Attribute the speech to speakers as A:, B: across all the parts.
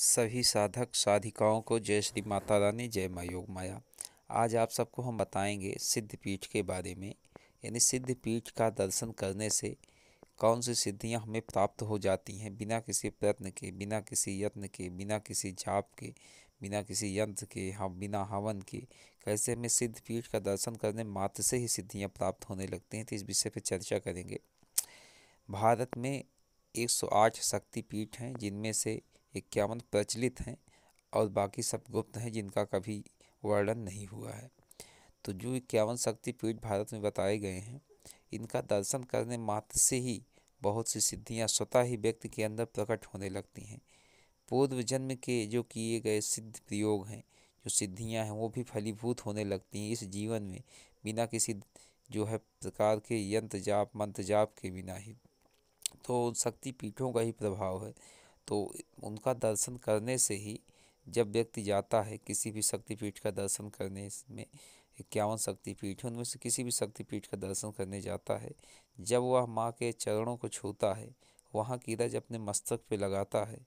A: सभी साधक साधिकाओं को जय श्री माता रानी जय मा योग माया आज आप सबको हम बताएंगे सिद्धपीठ के बारे में यानी सिद्धपीठ का दर्शन करने से कौन सी सिद्धियां हमें प्राप्त हो जाती हैं बिना किसी प्रयत्न के बिना किसी यत्न के बिना किसी जाप के बिना किसी यंत्र के हम हाँ, बिना हवन के कैसे हमें सिद्धपीठ का दर्शन करने मात्र से ही सिद्धियाँ प्राप्त होने लगती हैं तो इस विषय पर चर्चा करेंगे भारत में 108 शक्तिपीठ हैं जिनमें से इक्यावन प्रचलित हैं और बाकी सब गुप्त हैं जिनका कभी वर्णन नहीं हुआ है तो जो इक्यावन शक्तिपीठ भारत में बताए गए हैं इनका दर्शन करने मात्र से ही बहुत सी सिद्धियां स्वतः ही व्यक्ति के अंदर प्रकट होने लगती हैं पूर्व जन्म के जो किए गए सिद्ध प्रयोग हैं जो सिद्धियां हैं वो भी फलीभूत होने लगती हैं इस जीवन में बिना किसी जो है प्रकार के यंत्र जाप मंत्र जाप के बिना ही तो उन शक्तिपीठों का ही प्रभाव है तो उनका दर्शन करने से ही जब व्यक्ति जाता है किसी भी शक्तिपीठ का दर्शन करने में इक्यावन शक्तिपीठ है उनमें से किसी भी शक्तिपीठ का दर्शन करने जाता है जब वह माँ के चरणों को छूता है वहाँ की रज अपने मस्तक पे लगाता है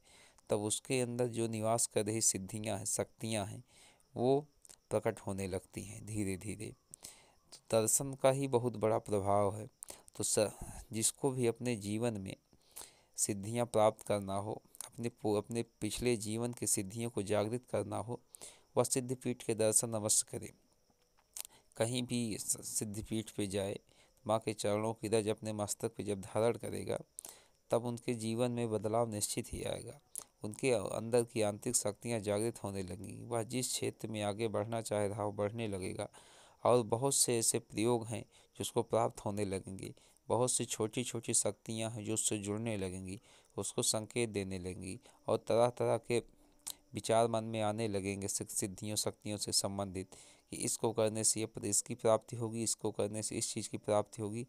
A: तब उसके अंदर जो निवास कर रही सिद्धियाँ हैं शक्तियाँ हैं वो प्रकट होने लगती हैं धीरे धीरे तो दर्शन का ही बहुत बड़ा प्रभाव है तो स जिसको भी अपने जीवन में सिद्धियाँ प्राप्त करना हो अपने अपने पिछले जीवन की सिद्धियों को जागृत करना हो वह सिद्धपीठ के दर्शन अवश्य करे कहीं भी सिद्धपीठ पे जाए माँ के चरणों की रज अपने मस्तक पे जब धारण करेगा तब उनके जीवन में बदलाव निश्चित ही आएगा उनके अंदर की आंतरिक शक्तियाँ जागृत होने लगेंगी वह जिस क्षेत्र में आगे बढ़ना चाहे रहा वो बढ़ने लगेगा और बहुत से ऐसे प्रयोग हैं जिसको प्राप्त होने लगेंगे बहुत सी छोटी छोटी शक्तियाँ हैं जो उससे जुड़ने लगेंगी उसको संकेत देने लगेंगी और तरह तरह के विचार मन में आने लगेंगे सिद्धियों शक्तियों से संबंधित कि इसको करने से ये इसकी प्राप्ति होगी इसको करने से इस चीज़ की प्राप्ति होगी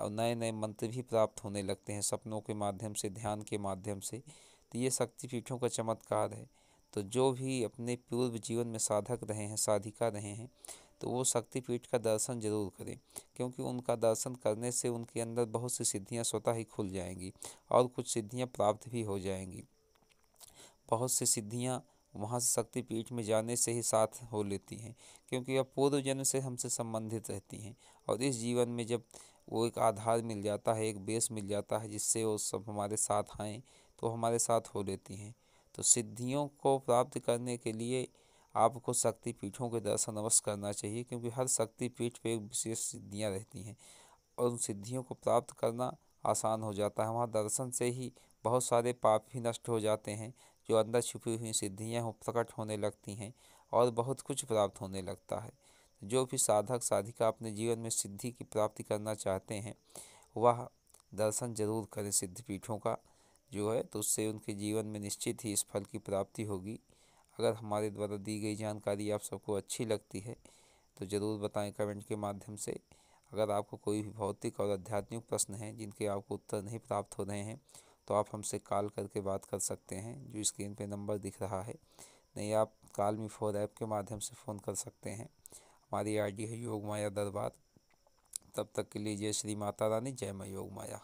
A: और नए नए मंत्र भी प्राप्त होने लगते हैं सपनों के माध्यम से ध्यान के माध्यम से तो ये शक्तिपीठों का चमत्कार है तो जो भी अपने पूर्व जीवन में साधक रहे हैं साधिका रहे हैं तो वो शक्तिपीठ का दर्शन जरूर करें क्योंकि उनका दर्शन करने से उनके अंदर बहुत सी सिद्धियाँ स्वतः ही खुल जाएंगी और कुछ सिद्धियाँ प्राप्त भी हो जाएंगी बहुत सी सिद्धियाँ वहाँ से शक्तिपीठ में जाने से ही साथ हो लेती हैं क्योंकि वह पूर्व जन्म से हमसे संबंधित रहती हैं और इस जीवन में जब वो एक आधार मिल जाता है एक बेस मिल जाता है जिससे वो सब हमारे साथ आएँ तो हमारे साथ हो लेती हैं तो सिद्धियों को प्राप्त करने के लिए आपको शक्ति पीठों के दर्शन अवश्य करना चाहिए क्योंकि हर शक्ति पीठ पर विशेष सिद्धियाँ रहती हैं और उन सिद्धियों को प्राप्त करना आसान हो जाता है वहाँ दर्शन से ही बहुत सारे पाप भी नष्ट हो जाते हैं जो अंदर छुपी हुई सिद्धियाँ हो प्रकट होने लगती हैं और बहुत कुछ प्राप्त होने लगता है जो भी साधक साधिका अपने जीवन में सिद्धि की प्राप्ति करना चाहते हैं वह दर्शन जरूर करें सिद्धपीठों का जो है तो उससे उनके जीवन में निश्चित ही इस फल की प्राप्ति होगी अगर हमारे द्वारा दी गई जानकारी आप सबको अच्छी लगती है तो ज़रूर बताएं कमेंट के माध्यम से अगर आपको कोई भी भौतिक और आध्यात्मिक प्रश्न हैं जिनके आपको उत्तर नहीं प्राप्त हो रहे हैं तो आप हमसे कॉल करके बात कर सकते हैं जो स्क्रीन पे नंबर दिख रहा है नहीं आप कॉल मी फोर ऐप के माध्यम से फ़ोन कर सकते हैं हमारी आईडी है योग माया दरबार तब तक के लिए जय श्री माता रानी जय मा योग माया